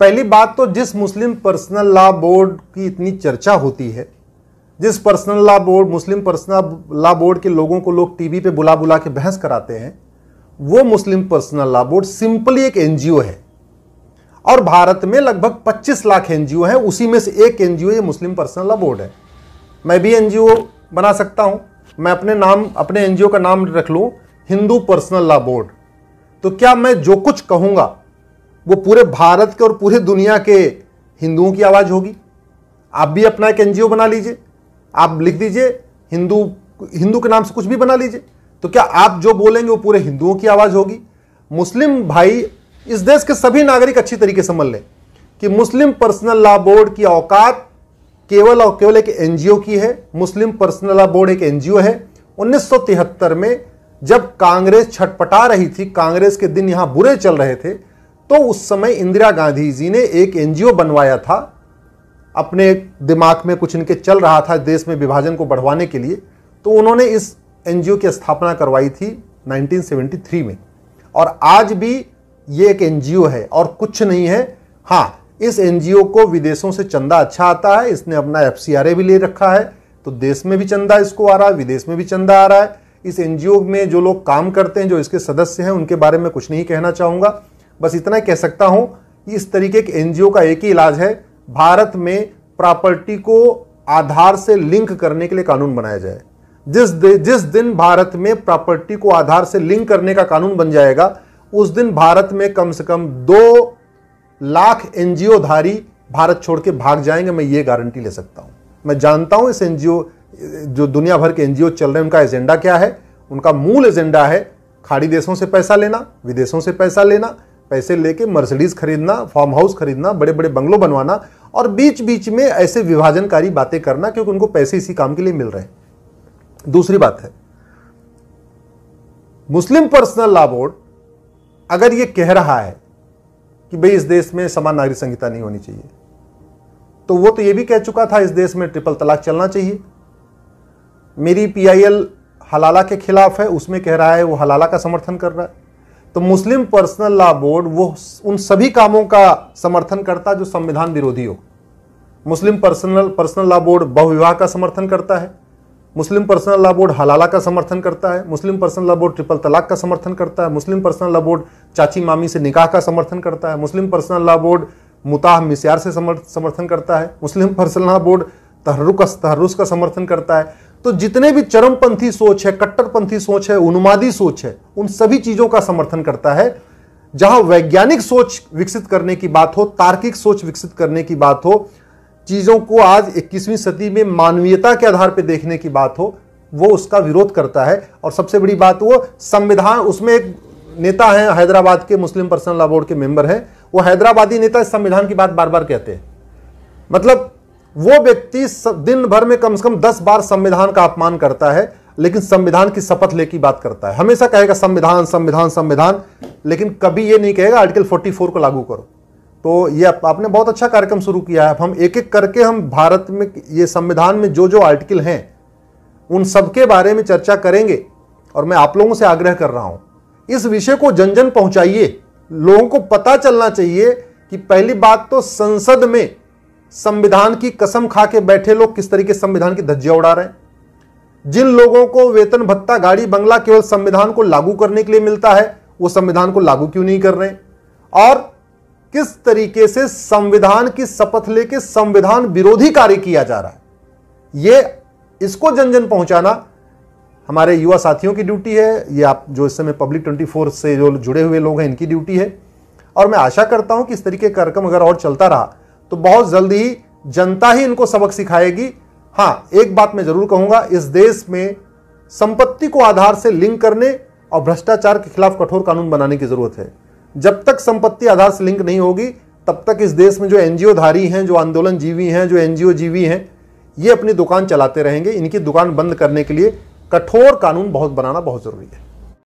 पहली बात तो जिस मुस्लिम पर्सनल लॉ बोर्ड की इतनी चर्चा होती है जिस personal law board Muslim personal law board के लोगों को लोग टीवी पे बुला बुला के बहस कराते हैं वो Muslim personal law board simply एक एनजीओ है और भारत में लगभग 25 लाख एनजीओ हैं उसी में से एक एनजीओ ये मुस्लिम पर्सनल लॉ बोर्ड है मैं भी एनजीओ बना सकता हूँ मैं अपने नाम अपने एनजीओ का नाम रख लूँ हिंदू पर्सनल लॉ बोर्ड तो क्या मैं जो कुछ कहूँगा वो पूरे भारत के और पूरी दुनिया के हिंदुओं की आवाज़ होगी आप भी अपना एक एनजीओ बना लीजिए आप लिख दीजिए हिंदू हिंदू के नाम से कुछ भी बना लीजिए तो क्या आप जो बोलेंगे वो पूरे हिंदुओं की आवाज़ होगी मुस्लिम भाई इस देश के सभी नागरिक अच्छी तरीके से समझ लें कि मुस्लिम पर्सनल लॉ बोर्ड की औकात केवल और केवल एक एनजीओ की है मुस्लिम पर्सनल लॉ बोर्ड एक एनजीओ है 1973 में जब कांग्रेस छटपटा रही थी कांग्रेस के दिन यहां बुरे चल रहे थे तो उस समय इंदिरा गांधी जी ने एक एनजीओ बनवाया था अपने दिमाग में कुछ इनके चल रहा था देश में विभाजन को बढ़वाने के लिए तो उन्होंने इस एनजीओ की स्थापना करवाई थी 1973 में और आज भी ये एक एनजीओ है और कुछ नहीं है हाँ इस एनजीओ को विदेशों से चंदा अच्छा आता है इसने अपना एफ भी ले रखा है तो देश में भी चंदा इसको आ रहा है विदेश में भी चंदा आ रहा है इस एनजीओ में जो लोग काम करते हैं जो इसके सदस्य हैं उनके बारे में कुछ नहीं कहना चाहूँगा बस इतना कह सकता हूं इस तरीके के एनजीओ का एक ही इलाज है भारत में प्रॉपर्टी को आधार से लिंक करने के लिए कानून बनाया जाए जिस दि, जिस दिन भारत में प्रॉपर्टी को आधार से लिंक करने का कानून बन जाएगा उस दिन भारत में कम से कम दो लाख एनजीओ धारी भारत छोड़ के भाग जाएंगे मैं ये गारंटी ले सकता हूं मैं जानता हूं इस एनजीओ जो दुनिया भर के एनजीओ चल रहे हैं उनका एजेंडा क्या है उनका मूल एजेंडा है खाड़ी देशों से पैसा लेना विदेशों से पैसा लेना पैसे लेके मर्सिडीज खरीदना फार्म हाउस खरीदना बड़े बड़े बंगलों बनवाना और बीच बीच में ऐसे विभाजनकारी बातें करना क्योंकि उनको पैसे इसी काम के लिए मिल रहे हैं दूसरी बात है मुस्लिम पर्सनल लॉ बोर्ड अगर ये कह रहा है कि भाई इस देश में समान नागरिक संहिता नहीं होनी चाहिए तो वो तो ये भी कह चुका था इस देश में ट्रिपल तलाक चलना चाहिए मेरी पीआईएल हलाला के खिलाफ है उसमें कह रहा है वो हलाला का समर्थन कर रहा है तो मुस्लिम पर्सनल लॉ बोर्ड वो उन सभी कामों का समर्थन करता जो संविधान विरोधी हो Muslim personal personal law board बहुविवाह का समर्थन करता है मुस्लिम पर्सनल लॉ बोर्ड हलाला का समर्थन करता है Muslim personal law board triple तलाक का समर्थन करता है मुस्लिम पर्सनल लॉ बोर्ड चाची मामी से निकाह का समर्थन करता है मुस्लिम पर्सनल लॉ बोर्ड मुताह मिसयार से समर्थन करता है मुस्लिम पर्सनल लॉ बोर्ड तहरुक तहरुस का समर्थन करता है तो जितने भी चरमपंथी सोच है कट्टरपंथी सोच है उन्मादी सोच है उन सभी चीजों का समर्थन करता है जहां वैज्ञानिक सोच विकसित करने की बात हो तार्किक सोच विकसित करने की बात हो चीजों को आज 21वीं सदी में मानवीयता के आधार पर देखने की बात हो वो उसका विरोध करता है और सबसे बड़ी बात वो संविधान उसमें एक नेता है हैदराबाद के मुस्लिम पर्सनल लॉ बोर्ड के मेंबर हैं वो हैदराबादी नेता इस संविधान की बात बार बार कहते हैं मतलब वो व्यक्ति दिन भर में कम से कम दस बार संविधान का अपमान करता है लेकिन संविधान की शपथ लेके बात करता है हमेशा कहेगा संविधान संविधान संविधान लेकिन कभी ये नहीं कहेगा आर्टिकल 44 को लागू करो तो ये आप, आपने बहुत अच्छा कार्यक्रम शुरू किया है हम एक एक करके हम भारत में ये संविधान में जो जो आर्टिकल हैं उन सबके बारे में चर्चा करेंगे और मैं आप लोगों से आग्रह कर रहा हूं इस विषय को जन जन पहुंचाइए लोगों को पता चलना चाहिए कि पहली बात तो संसद में संविधान की कसम खा के बैठे लोग किस तरीके संविधान की धज्जिया उड़ा रहे हैं जिन लोगों को वेतन भत्ता गाड़ी बंगला केवल संविधान को लागू करने के लिए मिलता है वो संविधान को लागू क्यों नहीं कर रहे और किस तरीके से संविधान की शपथ लेके संविधान विरोधी कार्य किया जा रहा है ये इसको जन जन पहुंचाना हमारे युवा साथियों की ड्यूटी है ये आप जो इस समय पब्लिक 24 से जो जुड़े हुए लोग हैं इनकी ड्यूटी है और मैं आशा करता हूं कि इस तरीके का कार्यक्रम अगर और चलता रहा तो बहुत जल्द ही जनता ही इनको सबक सिखाएगी हाँ एक बात मैं जरूर कहूंगा इस देश में संपत्ति को आधार से लिंक करने और भ्रष्टाचार के खिलाफ कठोर कानून बनाने की जरूरत है जब तक संपत्ति आधार से लिंक नहीं होगी तब तक इस देश में जो एनजीओ धारी हैं जो आंदोलन जीवी हैं जो एनजीओ जीवी हैं ये अपनी दुकान चलाते रहेंगे इनकी दुकान बंद करने के लिए कठोर कानून बहुत बनाना बहुत जरूरी है